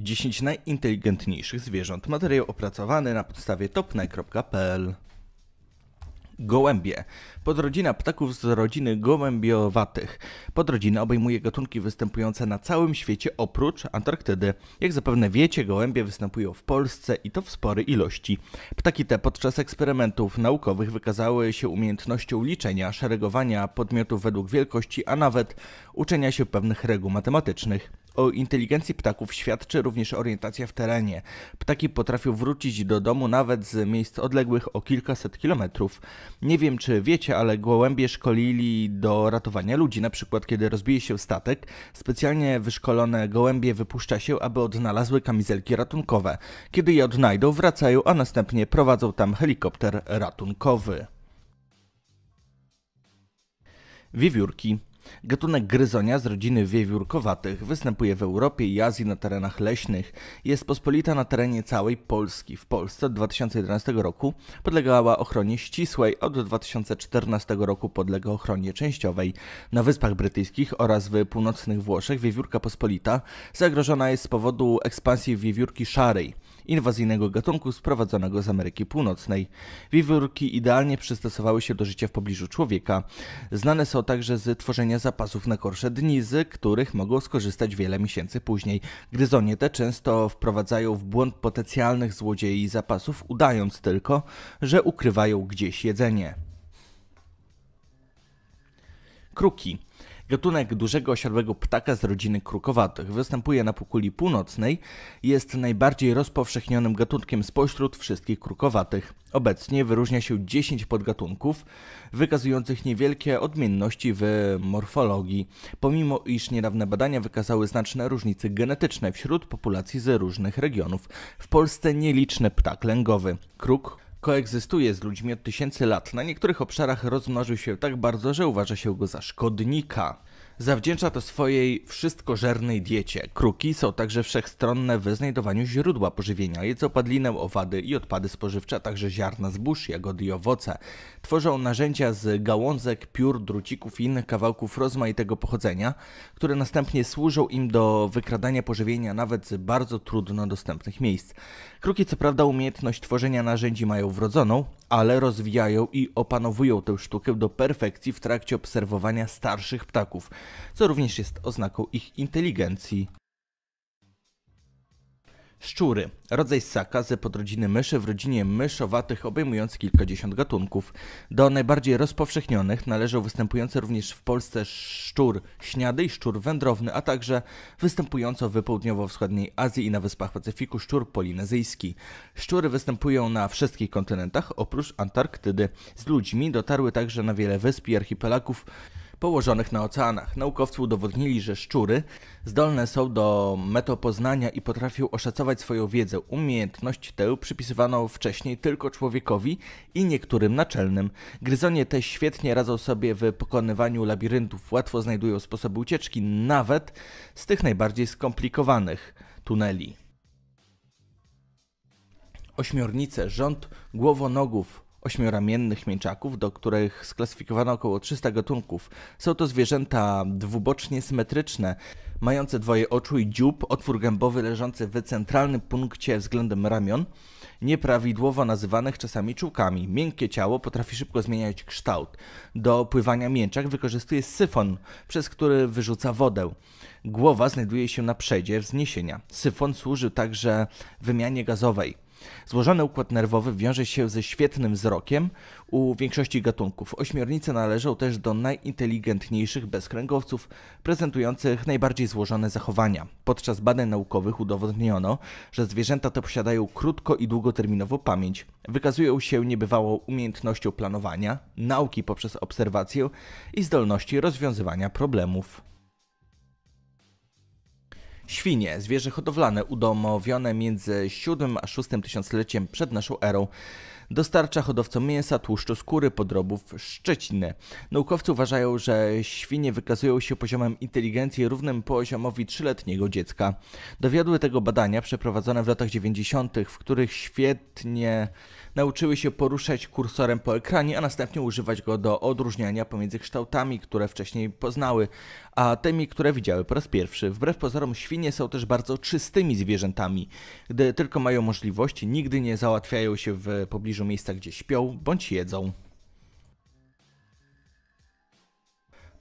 10 najinteligentniejszych zwierząt. Materiał opracowany na podstawie topne.pl Gołębie. Podrodzina ptaków z rodziny gołębiowatych. Podrodzina obejmuje gatunki występujące na całym świecie oprócz Antarktydy. Jak zapewne wiecie, gołębie występują w Polsce i to w sporej ilości. Ptaki te podczas eksperymentów naukowych wykazały się umiejętnością liczenia, szeregowania podmiotów według wielkości, a nawet uczenia się pewnych reguł matematycznych. O inteligencji ptaków świadczy również orientacja w terenie. Ptaki potrafią wrócić do domu nawet z miejsc odległych o kilkaset kilometrów. Nie wiem czy wiecie, ale gołębie szkolili do ratowania ludzi. Na przykład kiedy rozbije się statek, specjalnie wyszkolone gołębie wypuszcza się, aby odnalazły kamizelki ratunkowe. Kiedy je odnajdą, wracają, a następnie prowadzą tam helikopter ratunkowy. Wiewiórki Gatunek gryzonia z rodziny wiewiórkowatych występuje w Europie i Azji na terenach leśnych. Jest pospolita na terenie całej Polski. W Polsce od 2011 roku podlegała ochronie ścisłej, od 2014 roku podlega ochronie częściowej. Na Wyspach Brytyjskich oraz w północnych Włoszech wiewiórka pospolita zagrożona jest z powodu ekspansji wiewiórki szarej inwazyjnego gatunku sprowadzonego z Ameryki Północnej. Wiewiórki idealnie przystosowały się do życia w pobliżu człowieka. Znane są także z tworzenia zapasów na gorsze dni, z których mogą skorzystać wiele miesięcy później. Gryzonie te często wprowadzają w błąd potencjalnych złodziei zapasów, udając tylko, że ukrywają gdzieś jedzenie. Kruki. Gatunek dużego osiadłego ptaka z rodziny krukowatych występuje na półkuli północnej i jest najbardziej rozpowszechnionym gatunkiem spośród wszystkich krukowatych. Obecnie wyróżnia się 10 podgatunków, wykazujących niewielkie odmienności w morfologii, pomimo iż niedawne badania wykazały znaczne różnice genetyczne wśród populacji z różnych regionów. W Polsce nieliczny ptak lęgowy, kruk, koegzystuje z ludźmi od tysięcy lat. Na niektórych obszarach rozmnożył się tak bardzo, że uważa się go za szkodnika. Zawdzięcza to swojej wszystkożernej diecie. Kruki są także wszechstronne w znajdowaniu źródła pożywienia. Jedzą padlinę owady i odpady spożywcze, a także ziarna zbóż, jagody i owoce. Tworzą narzędzia z gałązek, piór, drucików i innych kawałków rozmaitego pochodzenia, które następnie służą im do wykradania pożywienia nawet z bardzo trudno dostępnych miejsc. Kruki co prawda umiejętność tworzenia narzędzi mają wrodzoną, ale rozwijają i opanowują tę sztukę do perfekcji w trakcie obserwowania starszych ptaków co również jest oznaką ich inteligencji. Szczury. Rodzaj ssaka ze podrodziny myszy w rodzinie myszowatych obejmujących kilkadziesiąt gatunków. Do najbardziej rozpowszechnionych należą występujące również w Polsce szczur śniady i szczur wędrowny, a także występująco w południowo-wschodniej Azji i na Wyspach Pacyfiku szczur polinezyjski. Szczury występują na wszystkich kontynentach oprócz Antarktydy. Z ludźmi dotarły także na wiele wysp i archipelagów położonych na oceanach. Naukowcy udowodnili, że szczury zdolne są do metopoznania i potrafią oszacować swoją wiedzę. Umiejętność tę przypisywano wcześniej tylko człowiekowi i niektórym naczelnym. Gryzonie te świetnie radzą sobie w pokonywaniu labiryntów, łatwo znajdują sposoby ucieczki, nawet z tych najbardziej skomplikowanych tuneli. Ośmiornice, rząd głowonogów ośmioramiennych mięczaków, do których sklasyfikowano około 300 gatunków. Są to zwierzęta dwubocznie symetryczne, mające dwoje oczu i dziób, otwór gębowy leżący w centralnym punkcie względem ramion, nieprawidłowo nazywanych czasami czułkami. Miękkie ciało potrafi szybko zmieniać kształt. Do pływania mięczak wykorzystuje syfon, przez który wyrzuca wodę. Głowa znajduje się na przedzie wzniesienia. Syfon służy także wymianie gazowej. Złożony układ nerwowy wiąże się ze świetnym wzrokiem u większości gatunków. Ośmiornice należą też do najinteligentniejszych bezkręgowców, prezentujących najbardziej złożone zachowania. Podczas badań naukowych udowodniono, że zwierzęta te posiadają krótko i długoterminową pamięć, wykazują się niebywałą umiejętnością planowania, nauki poprzez obserwację i zdolności rozwiązywania problemów. Świnie, zwierzę hodowlane udomowione między 7 a 6 tysiącleciem przed naszą erą, Dostarcza hodowcom mięsa, tłuszczu, skóry, podrobów, szczecinę. Naukowcy uważają, że świnie wykazują się poziomem inteligencji równym poziomowi trzyletniego dziecka. Dowiodły tego badania przeprowadzone w latach 90., w których świetnie nauczyły się poruszać kursorem po ekranie, a następnie używać go do odróżniania pomiędzy kształtami, które wcześniej poznały, a tymi, które widziały po raz pierwszy. Wbrew pozorom świnie są też bardzo czystymi zwierzętami. Gdy tylko mają możliwość, nigdy nie załatwiają się w pobliżu pobliżu miejsca, gdzie śpią bądź jedzą.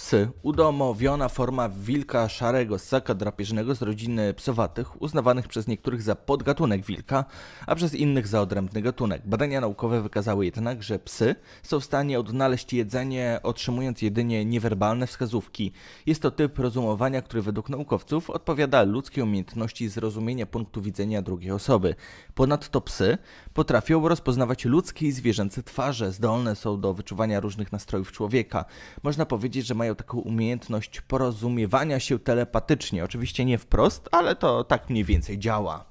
Psy, udomowiona forma wilka szarego ssaka drapieżnego z rodziny psowatych, uznawanych przez niektórych za podgatunek wilka, a przez innych za odrębny gatunek. Badania naukowe wykazały jednak, że psy są w stanie odnaleźć jedzenie, otrzymując jedynie niewerbalne wskazówki. Jest to typ rozumowania, który według naukowców odpowiada ludzkiej umiejętności zrozumienia punktu widzenia drugiej osoby. Ponadto psy potrafią rozpoznawać ludzkie i zwierzęce twarze, zdolne są do wyczuwania różnych nastrojów człowieka. Można powiedzieć, że mają mają taką umiejętność porozumiewania się telepatycznie. Oczywiście nie wprost, ale to tak mniej więcej działa.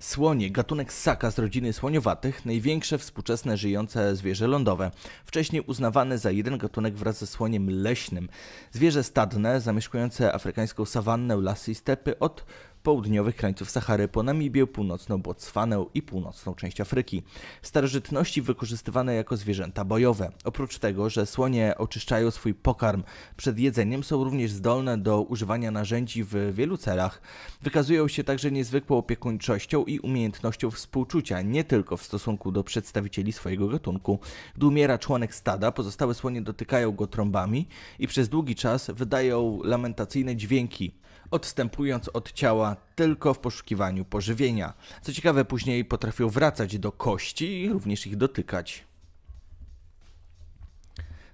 Słonie, gatunek ssaka z rodziny słoniowatych, największe współczesne żyjące zwierzę lądowe, wcześniej uznawane za jeden gatunek wraz ze słoniem leśnym. Zwierzę stadne, zamieszkujące afrykańską sawannę, lasy i stepy od południowych krańców Sahary po Namibię, północną Botswanę i północną część Afryki. starożytności wykorzystywane jako zwierzęta bojowe. Oprócz tego, że słonie oczyszczają swój pokarm przed jedzeniem, są również zdolne do używania narzędzi w wielu celach. Wykazują się także niezwykłą opiekuńczością i umiejętnością współczucia, nie tylko w stosunku do przedstawicieli swojego gatunku. Gdy umiera członek stada, pozostałe słonie dotykają go trąbami i przez długi czas wydają lamentacyjne dźwięki odstępując od ciała tylko w poszukiwaniu pożywienia. Co ciekawe, później potrafią wracać do kości i również ich dotykać.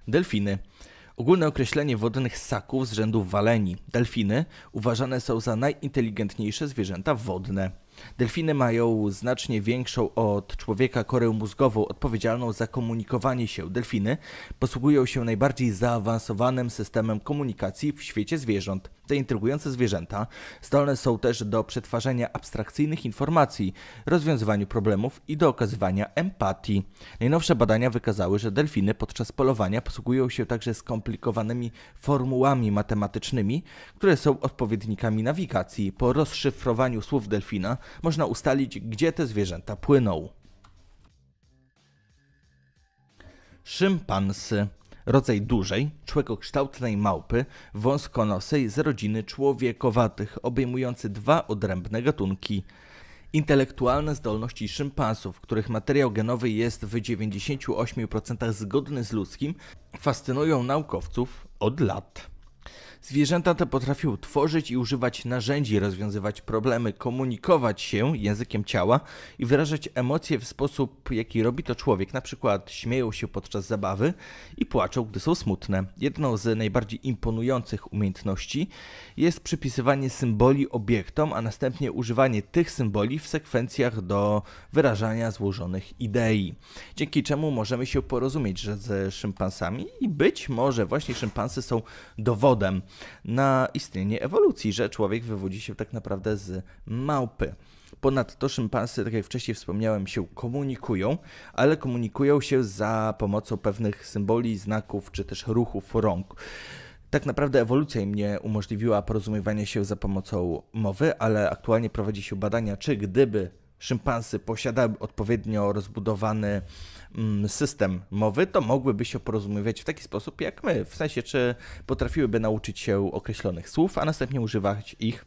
Delfiny. Ogólne określenie wodnych ssaków z rzędu waleni. Delfiny uważane są za najinteligentniejsze zwierzęta wodne. Delfiny mają znacznie większą od człowieka korę mózgową odpowiedzialną za komunikowanie się. Delfiny posługują się najbardziej zaawansowanym systemem komunikacji w świecie zwierząt. Te intrygujące zwierzęta zdolne są też do przetwarzania abstrakcyjnych informacji, rozwiązywaniu problemów i do okazywania empatii. Najnowsze badania wykazały, że delfiny podczas polowania posługują się także skomplikowanymi formułami matematycznymi, które są odpowiednikami nawigacji. Po rozszyfrowaniu słów delfina można ustalić, gdzie te zwierzęta płyną. Szympansy rodzaj dużej, człekokształtnej małpy wąskonosej z rodziny człowiekowatych, obejmujący dwa odrębne gatunki. Intelektualne zdolności szympansów, których materiał genowy jest w 98% zgodny z ludzkim, fascynują naukowców od lat. Zwierzęta te potrafią tworzyć i używać narzędzi, rozwiązywać problemy, komunikować się językiem ciała i wyrażać emocje w sposób, jaki robi to człowiek. Na przykład śmieją się podczas zabawy i płaczą, gdy są smutne. Jedną z najbardziej imponujących umiejętności jest przypisywanie symboli obiektom, a następnie używanie tych symboli w sekwencjach do wyrażania złożonych idei. Dzięki czemu możemy się porozumieć ze szympansami i być może właśnie szympansy są dowodem na istnienie ewolucji, że człowiek wywodzi się tak naprawdę z małpy. Ponadto szympansy, tak jak wcześniej wspomniałem, się komunikują, ale komunikują się za pomocą pewnych symboli, znaków czy też ruchów rąk. Tak naprawdę ewolucja im nie umożliwiła porozumiewania się za pomocą mowy, ale aktualnie prowadzi się badania, czy gdyby szympansy posiadały odpowiednio rozbudowany Mm, system mowy, to mogłyby się porozumiewać w taki sposób jak my. W sensie, czy potrafiłyby nauczyć się określonych słów, a następnie używać ich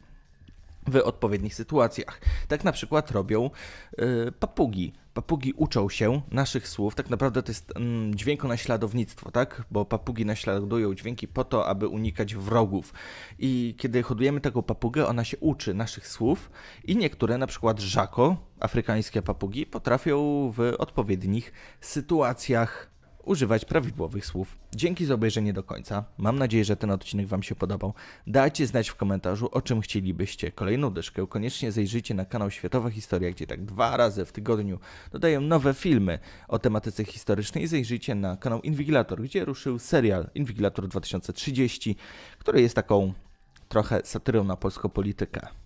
w odpowiednich sytuacjach. Tak na przykład robią yy, papugi. Papugi uczą się naszych słów, tak naprawdę to jest mm, naśladownictwo, tak? Bo papugi naśladują dźwięki po to, aby unikać wrogów. I kiedy hodujemy taką papugę, ona się uczy naszych słów i niektóre, na przykład żako, afrykańskie papugi, potrafią w odpowiednich sytuacjach używać prawidłowych słów. Dzięki za obejrzenie do końca. Mam nadzieję, że ten odcinek Wam się podobał. Dajcie znać w komentarzu, o czym chcielibyście kolejną dyszkę. Koniecznie zajrzyjcie na kanał Światowa Historia, gdzie tak dwa razy w tygodniu dodaję nowe filmy o tematyce historycznej. Zajrzyjcie na kanał Inwigilator, gdzie ruszył serial Inwigilator 2030, który jest taką trochę satyrą na polską politykę.